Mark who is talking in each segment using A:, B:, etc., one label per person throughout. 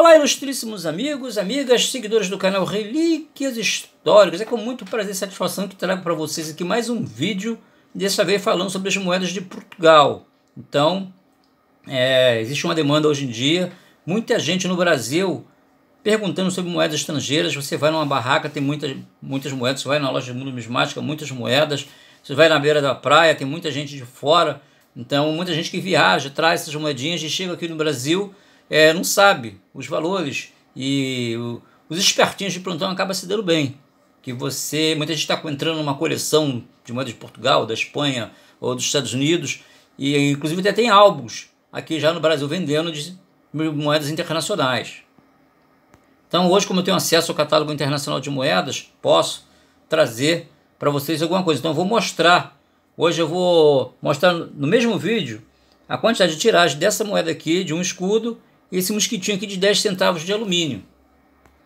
A: Olá, ilustríssimos amigos, amigas, seguidores do canal Relíquias Históricas. É com muito prazer e satisfação que trago para vocês aqui mais um vídeo, dessa vez falando sobre as moedas de Portugal. Então, é, existe uma demanda hoje em dia, muita gente no Brasil perguntando sobre moedas estrangeiras. Você vai numa barraca, tem muitas, muitas moedas, você vai na loja de numismática, muitas moedas, você vai na beira da praia, tem muita gente de fora. Então, muita gente que viaja, traz essas moedinhas e chega aqui no Brasil é, não sabe os valores e o, os espertinhos de plantão acabam se dando bem. Que você, muita gente está entrando numa coleção de moeda de Portugal, da Espanha ou dos Estados Unidos, e inclusive até tem álbuns aqui já no Brasil vendendo de moedas internacionais. Então, hoje, como eu tenho acesso ao catálogo internacional de moedas, posso trazer para vocês alguma coisa. Então, eu vou mostrar. Hoje, eu vou mostrar no mesmo vídeo a quantidade de tiragem dessa moeda aqui, de um escudo, esse mosquitinho aqui de 10 centavos de alumínio.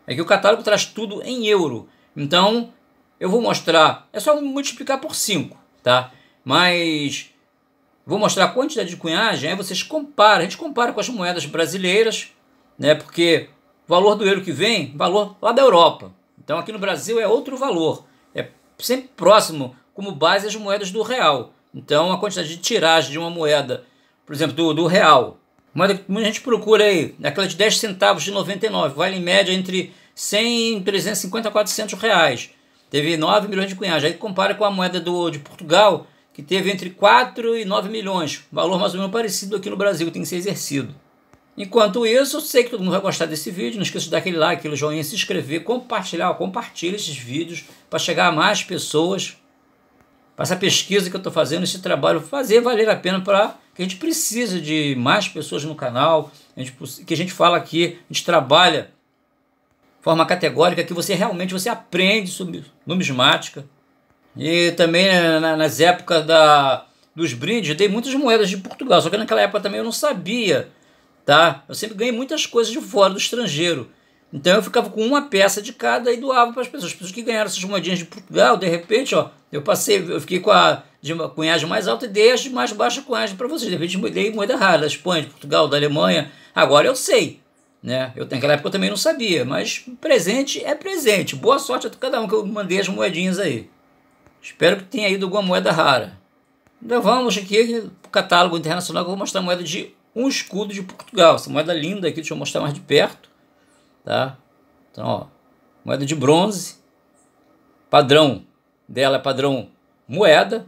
A: É que o catálogo traz tudo em euro. Então, eu vou mostrar, é só multiplicar por 5, tá? Mas vou mostrar a quantidade de cunhagem, aí vocês comparam, a gente compara com as moedas brasileiras, né? Porque o valor do euro que vem, valor lá da Europa. Então aqui no Brasil é outro valor, é sempre próximo como base as moedas do real. Então a quantidade de tiragem de uma moeda, por exemplo, do, do real, Moeda que muita gente procura aí, aquela de 10 centavos de 99, vale em média entre 100 e 350 a 400 reais. Teve 9 milhões de cunhagem. Aí compara com a moeda do, de Portugal, que teve entre 4 e 9 milhões, valor mais ou menos parecido aqui no Brasil, tem que ser exercido. Enquanto isso, eu sei que todo mundo vai gostar desse vídeo, não esqueça de dar aquele like, aquele joinha, se inscrever, compartilhar, compartilha esses vídeos para chegar a mais pessoas. Para essa pesquisa que eu estou fazendo, esse trabalho, fazer valer a pena para que a gente precisa de mais pessoas no canal, a gente, que a gente fala aqui, a gente trabalha de forma categórica, que você realmente você aprende sobre numismática. E também né, na, nas épocas da, dos brindes, eu dei muitas moedas de Portugal, só que naquela época também eu não sabia, tá? Eu sempre ganhei muitas coisas de fora, do estrangeiro. Então eu ficava com uma peça de cada e doava para as pessoas. As pessoas que ganharam essas moedinhas de Portugal, de repente, ó, eu passei, eu fiquei com a de uma cunhagem mais alta e dei as de mais baixa cunhagem para vocês. De repente dei moeda rara da Espanha, de Portugal, da Alemanha. Agora eu sei. Né? Eu naquela época eu também não sabia, mas presente é presente. Boa sorte a cada um que eu mandei as moedinhas aí. Espero que tenha ido alguma moeda rara. Então vamos aqui para o catálogo internacional que eu vou mostrar a moeda de um escudo de Portugal. Essa moeda linda aqui, deixa eu mostrar mais de perto tá? Então, ó, moeda de bronze, padrão dela é padrão moeda,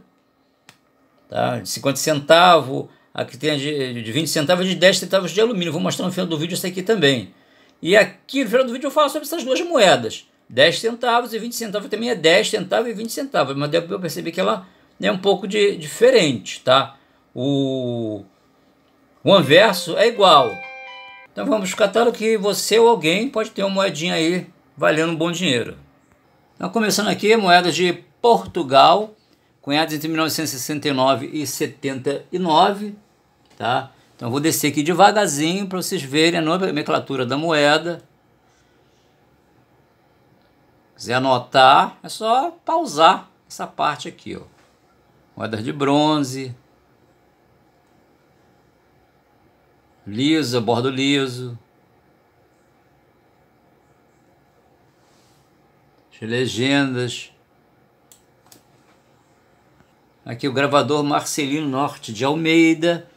A: tá? De 50 centavos, aqui tem a de, de 20 centavos e de 10 centavos de alumínio. Vou mostrar no final do vídeo essa aqui também. E aqui no final do vídeo eu falo sobre essas duas moedas. 10 centavos e 20 centavos também é 10 centavos e 20 centavos, mas deu para perceber que ela é um pouco de, diferente, tá? O, o anverso é igual, então vamos, catálogo que você ou alguém pode ter uma moedinha aí valendo um bom dinheiro. Então começando aqui, moedas de Portugal, cunhadas entre 1969 e 79, tá? Então vou descer aqui devagarzinho para vocês verem a nomenclatura da moeda. Quiser anotar, é só pausar essa parte aqui, ó. Moedas de bronze, lisa, bordo liso. As legendas. Aqui o gravador Marcelino Norte de Almeida.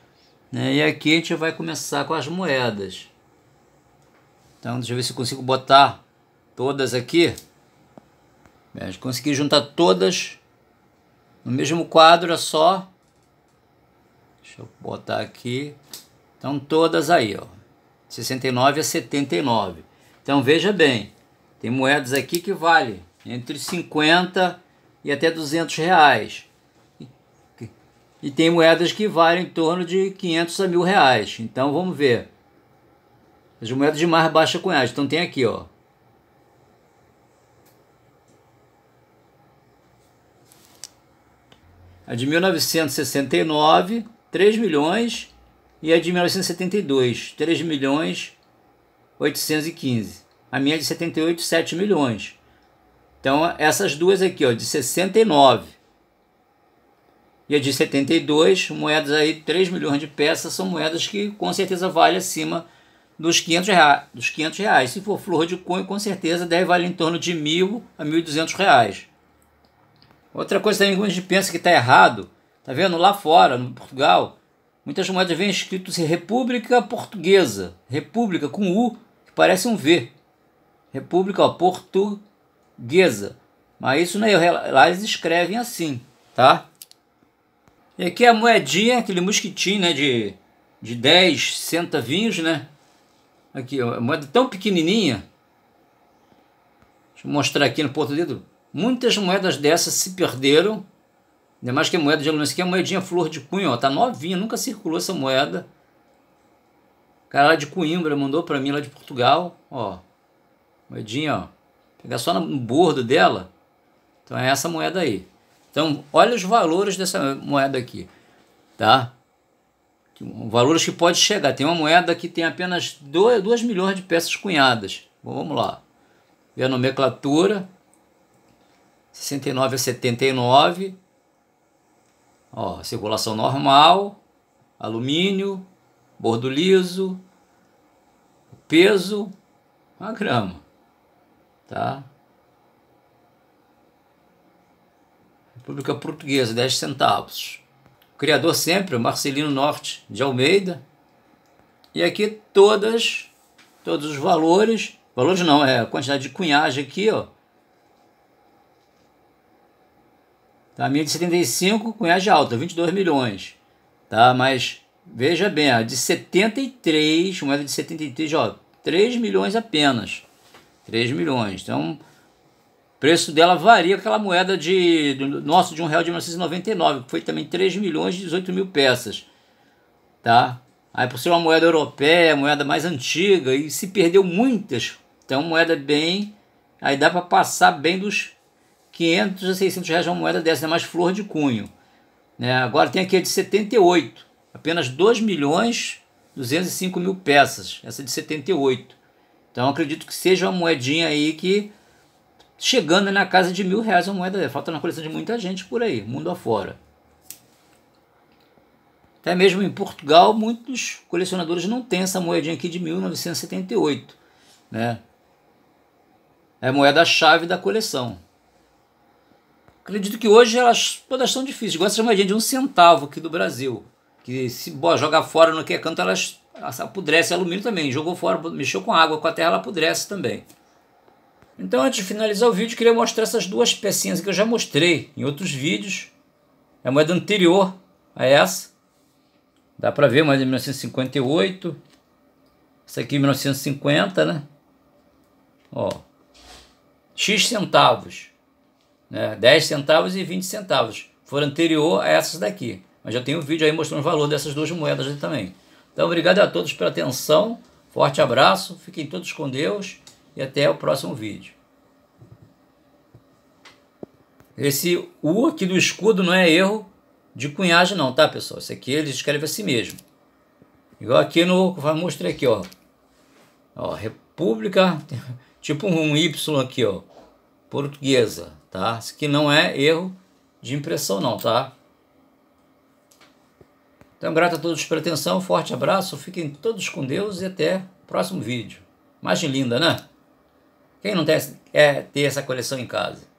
A: Né? E aqui a gente vai começar com as moedas. Então, deixa eu ver se consigo botar todas aqui. Bem, consegui juntar todas no mesmo quadro, é só. Deixa eu botar aqui. Então todas aí, ó. 69 a 79. Então veja bem, tem moedas aqui que vale entre 50 e até 200 reais. E tem moedas que valem em torno de 500 a mil reais. Então vamos ver. As moedas de mais baixa cunhagem. Então tem aqui, ó. A de 1969, 3 milhões e a de 1972, 3 milhões 815. A minha é de 78, 7 milhões. Então, essas duas aqui, ó, de 69 e a de 72, moedas aí, 3 milhões de peças, são moedas que com certeza vale acima dos 500 reais. Dos 500 reais. Se for flor de cunho, com certeza deve valer em torno de mil a 1.200 reais. Outra coisa também que a gente pensa que está errado, tá vendo? Lá fora, no Portugal, Muitas moedas vêm escritas assim, República Portuguesa, República com U, que parece um V. República Portuguesa. Mas isso não é, lá eles escrevem assim, tá? E aqui é a moedinha, aquele mosquitinho, né, de, de 10 centavinhos, né? Aqui, moeda tão pequenininha. Deixa eu mostrar aqui no ponto do dedo. Muitas moedas dessas se perderam Ainda mais que a moeda de alumínio. Isso aqui é moedinha flor de cunho, ó. Tá novinha, nunca circulou essa moeda. O cara lá de Coimbra mandou para mim lá de Portugal, ó. Moedinha, ó. Pegar só no bordo dela. Então é essa moeda aí. Então, olha os valores dessa moeda aqui, tá? Valores que pode chegar. Tem uma moeda que tem apenas 2 milhões de peças cunhadas. Bom, vamos lá. Ver a nomenclatura. 69 a 79 Ó, circulação normal, alumínio, bordo liso, peso, uma grama, tá? República Portuguesa, 10 centavos. O criador sempre, Marcelino Norte de Almeida. E aqui todas, todos os valores, valores não, é a quantidade de cunhagem aqui, ó, Tá? A minha de 75 com de alta, 22 milhões. Tá? Mas veja bem, a de 73, moeda de 73, ó, 3 milhões apenas. 3 milhões. Então, o preço dela varia aquela moeda de do nosso de um real de 1999 que foi também 3 milhões e 18 mil peças tá aí por ser uma moeda europeia é moeda mais antiga e se perdeu muitas então moeda bem aí dá para passar bem dos 500 a 600 reais uma moeda dessa, é mais flor de cunho. Né? Agora tem aqui a de 78, apenas 2 milhões 205 mil peças, essa de 78. Então acredito que seja uma moedinha aí que chegando na casa de mil reais uma moeda dessa. Falta na coleção de muita gente por aí, mundo afora. Até mesmo em Portugal, muitos colecionadores não têm essa moedinha aqui de 1978, né? É a moeda-chave da coleção. Acredito que hoje elas todas são difíceis, igual essa moedinha de um centavo aqui do Brasil, que se boa, jogar fora no que é canto, elas, elas apodrecem, alumínio também, jogou fora, mexeu com água, com a terra, ela apodrece também. Então, antes de finalizar o vídeo, queria mostrar essas duas pecinhas que eu já mostrei em outros vídeos. É a moeda anterior a essa. Dá para ver, moeda de 1958. Essa aqui é 1950, né? Ó. X centavos né, 10 centavos e 20 centavos. foram anterior a essas daqui. Mas já tem um vídeo aí mostrando o valor dessas duas moedas aí também. Então, obrigado a todos pela atenção. Forte abraço, fiquem todos com Deus e até o próximo vídeo. Esse U aqui do escudo não é erro de cunhagem não, tá, pessoal? Isso aqui eles escreve assim mesmo. Igual aqui no... Vai mostrar aqui, ó. Ó, República... Tipo um Y aqui, ó portuguesa, tá? Isso aqui não é erro de impressão não, tá? Então, grato a todos pela atenção, forte abraço, fiquem todos com Deus e até o próximo vídeo. Imagem linda, né? Quem não quer ter essa coleção em casa?